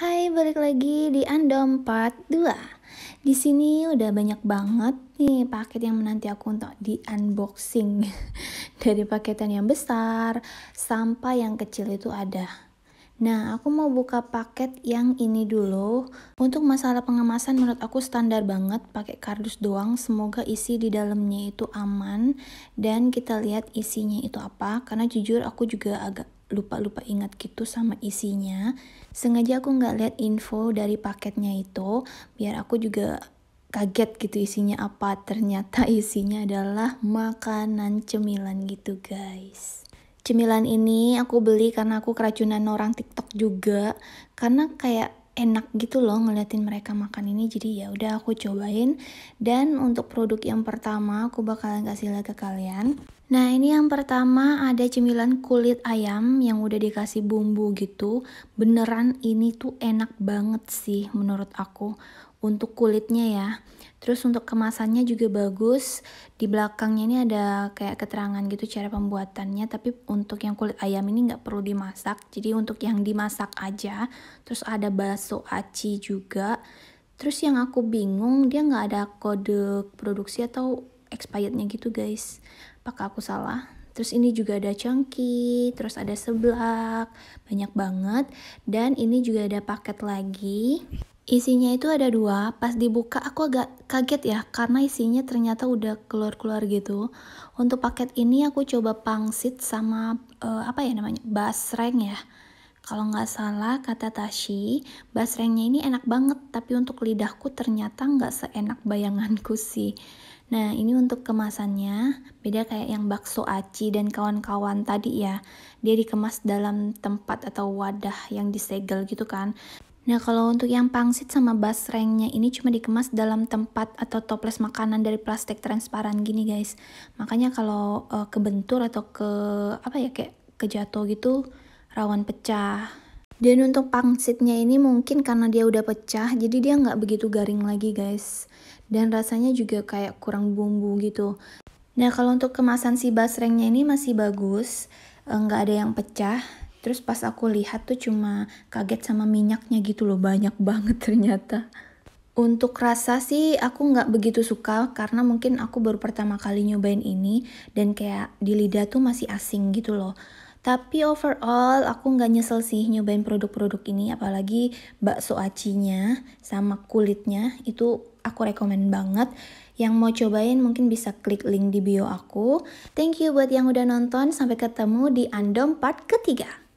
Hai, balik lagi di Andom Part 2. Di sini udah banyak banget nih paket yang menanti aku untuk di unboxing. Dari paketan yang besar sampai yang kecil itu ada. Nah, aku mau buka paket yang ini dulu. Untuk masalah pengemasan menurut aku standar banget, pakai kardus doang. Semoga isi di dalamnya itu aman dan kita lihat isinya itu apa karena jujur aku juga agak lupa-lupa ingat gitu sama isinya. Sengaja aku nggak lihat info dari paketnya itu, biar aku juga kaget gitu isinya apa. Ternyata isinya adalah makanan cemilan gitu guys. Cemilan ini aku beli karena aku keracunan orang TikTok juga. Karena kayak enak gitu loh ngeliatin mereka makan ini jadi ya udah aku cobain dan untuk produk yang pertama aku bakalan kasih lihat ke kalian Nah, ini yang pertama ada cemilan kulit ayam yang udah dikasih bumbu gitu. Beneran ini tuh enak banget sih menurut aku untuk kulitnya ya. Terus untuk kemasannya juga bagus. Di belakangnya ini ada kayak keterangan gitu cara pembuatannya. Tapi untuk yang kulit ayam ini nggak perlu dimasak. Jadi untuk yang dimasak aja. Terus ada bakso aci juga. Terus yang aku bingung dia nggak ada kode produksi atau expirednya gitu guys apakah aku salah terus ini juga ada chunky, terus ada seblak banyak banget dan ini juga ada paket lagi Isinya itu ada dua, pas dibuka aku agak kaget ya karena isinya ternyata udah keluar-keluar gitu. Untuk paket ini aku coba pangsit sama uh, apa ya namanya? basreng ya. Kalau nggak salah kata Tashi, basrengnya ini enak banget tapi untuk lidahku ternyata nggak seenak bayanganku sih. Nah, ini untuk kemasannya, beda kayak yang bakso aci dan kawan-kawan tadi ya. Dia dikemas dalam tempat atau wadah yang disegel gitu kan. Nah, kalau untuk yang pangsit sama basrengnya ini cuma dikemas dalam tempat atau toples makanan dari plastik transparan gini, guys. Makanya kalau uh, kebentur atau ke apa ya kayak kejatuh gitu rawan pecah. Dan untuk pangsitnya ini mungkin karena dia udah pecah, jadi dia nggak begitu garing lagi guys. Dan rasanya juga kayak kurang bumbu gitu. Nah kalau untuk kemasan si basrengnya ini masih bagus, eh, nggak ada yang pecah. Terus pas aku lihat tuh cuma kaget sama minyaknya gitu loh, banyak banget ternyata. Untuk rasa sih aku nggak begitu suka karena mungkin aku baru pertama kali nyobain ini dan kayak di lidah tuh masih asing gitu loh. Tapi overall aku nggak nyesel sih nyobain produk-produk ini apalagi bakso acinya sama kulitnya itu aku rekomen banget. Yang mau cobain mungkin bisa klik link di bio aku. Thank you buat yang udah nonton sampai ketemu di Andom part ketiga.